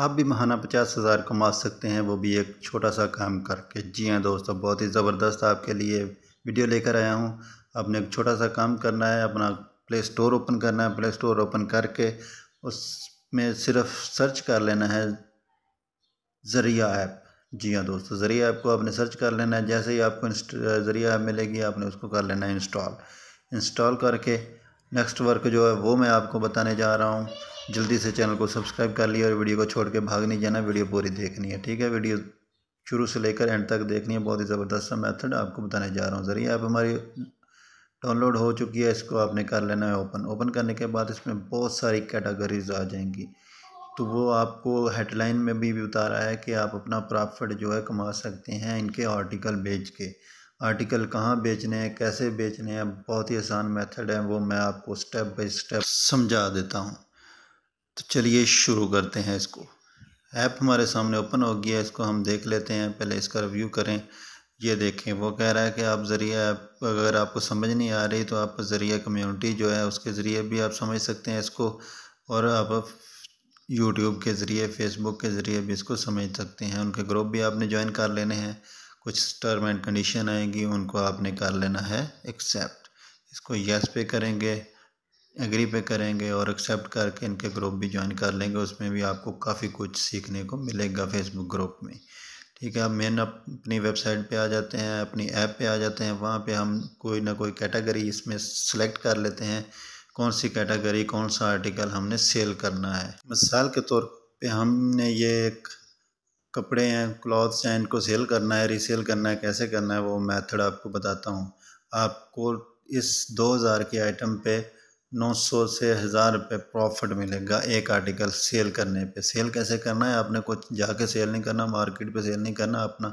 आप भी महाना पचास हज़ार कमा सकते हैं वो भी एक छोटा सा काम करके जी हाँ दोस्तों बहुत ही ज़बरदस्त आपके लिए वीडियो लेकर आया हूँ आपने एक छोटा सा काम करना है अपना प्ले स्टोर ओपन करना है प्ले स्टोर ओपन करके उसमें सिर्फ सर्च कर लेना है ज़रिया ऐप जी हाँ दोस्तों ज़रिया ऐप को आपने सर्च कर लेना है जैसे ही आपको ज़रिया ऐप मिलेगी आपने उसको कर लेना है इंस्टॉल इंस्टॉल करके नेक्स्ट वर्क जो है वो मैं आपको बताने जा रहा हूँ जल्दी से चैनल को सब्सक्राइब कर लिया और वीडियो को छोड़ के भाग नहीं जाना वीडियो पूरी देखनी है ठीक है वीडियो शुरू से लेकर एंड तक देखनी है बहुत ही ज़बरदस्त सा मेथड आपको बताने जा रहा हूँ ज़रिए आप हमारी डाउनलोड हो चुकी है इसको आपने कर लेना है ओपन ओपन करने के बाद इसमें बहुत सारी कैटेगरीज आ जाएंगी तो वो आपको हेडलाइन में भी बता रहा है कि आप अपना प्रॉफिट जो है कमा सकते हैं इनके आर्टिकल बेच के आर्टिकल कहाँ बेचने हैं कैसे बेचने हैं बहुत ही आसान मेथड है वो मैं आपको स्टेप बाय स्टेप समझा देता हूँ तो चलिए शुरू करते हैं इसको ऐप हमारे सामने ओपन हो गया है इसको हम देख लेते हैं पहले इसका रिव्यू करें ये देखें वो कह रहा है कि आप ज़रिए ऐप अगर आपको समझ नहीं आ रही तो आप ज़रिए कम्युनिटी जो है उसके ज़रिए भी आप समझ सकते हैं इसको और आप यूट्यूब के ज़रिए फेसबुक के ज़रिए भी इसको समझ सकते हैं उनके ग्रुप भी आपने ज्वाइन कर लेने हैं कुछ टर्म एंड कंडीशन आएंगी उनको आपने कर लेना है एक्सेप्ट इसको यस पे करेंगे एग्री पे करेंगे और एक्सेप्ट करके इनके ग्रुप भी ज्वाइन कर लेंगे उसमें भी आपको काफ़ी कुछ सीखने को मिलेगा फेसबुक ग्रुप में ठीक है मेन अपनी वेबसाइट पे आ जाते हैं अपनी ऐप पे आ जाते हैं वहाँ पे हम कोई ना कोई कैटेगरी इसमें सेलेक्ट कर लेते हैं कौन सी कैटेगरी कौन सा आर्टिकल हमने सेल करना है मिसाल के तौर पे हमने ये कपड़े हैं क्लॉथ्स हैं इनको सेल करना है रीसेल करना है कैसे करना है वो मैथड आपको बताता हूँ आपको इस हज़ार के आइटम पे 900 से हज़ार रुपये प्रॉफिट मिलेगा एक आर्टिकल सेल करने पे सेल कैसे करना है आपने कुछ जाके सेल नहीं करना मार्केट पे सेल नहीं करना अपना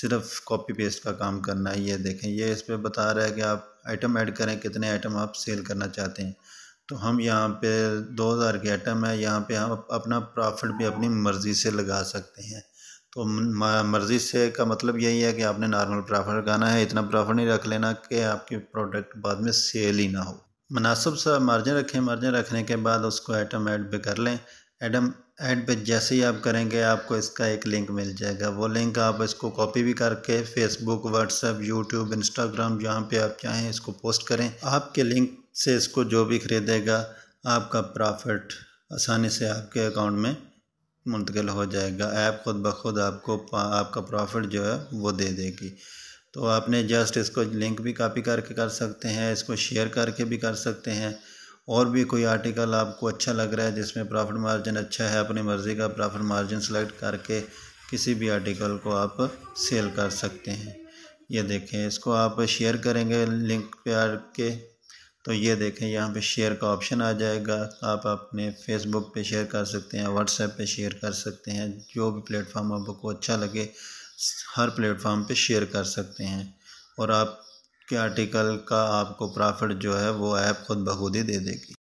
सिर्फ कॉपी पेस्ट का काम करना है ये देखें ये इस पर बता रहा है कि आप आइटम ऐड करें कितने आइटम आप सेल करना चाहते हैं तो हम यहाँ पे 2000 के आइटम है यहाँ पे हम अपना प्रॉफिट भी अपनी मर्ज़ी से लगा सकते हैं तो मर्ज़ी से का मतलब यही है कि आपने नॉर्मल प्रॉफिट लगाना है इतना प्रॉफिट नहीं रख लेना कि आपके प्रोडक्ट बाद में सेल ही ना हो मुनासिब सा मार्जिन रखें मार्जिन रखने के बाद उसको आइटम ऐड पे कर लें आइटम ऐड पे जैसे ही आप करेंगे आपको इसका एक लिंक मिल जाएगा वो लिंक आप इसको कॉपी भी करके फेसबुक व्हाट्सएप यूट्यूब इंस्टाग्राम जहाँ पे आप चाहें इसको पोस्ट करें आपके लिंक से इसको जो भी ख़रीदेगा आपका प्रॉफिट आसानी से आपके अकाउंट में मुंतकिल हो जाएगा ऐप खुद ब खुद आपको आपका प्रॉफिट जो है वो दे देगी तो आपने जस्ट इसको लिंक भी कॉपी करके कर सकते हैं इसको शेयर करके भी कर सकते हैं और भी कोई आर्टिकल आपको अच्छा लग रहा है जिसमें प्रॉफिट मार्जिन अच्छा है अपनी मर्ज़ी का प्रॉफिट मार्जिन सेलेक्ट करके किसी भी आर्टिकल को आप सेल कर सकते हैं ये देखें इसको आप शेयर करेंगे लिंक पे आके तो ये देखें यहाँ पे शेयर का ऑप्शन आ जाएगा आप अपने फेसबुक पे शेयर कर सकते हैं व्हाट्सएप पे शेयर कर सकते हैं जो भी प्लेटफॉर्म आपको अच्छा लगे हर प्लेटफॉर्म पे शेयर कर सकते हैं और आपके आर्टिकल का आपको प्रॉफिट जो है वो ऐप खुद बखुद ही दे देगी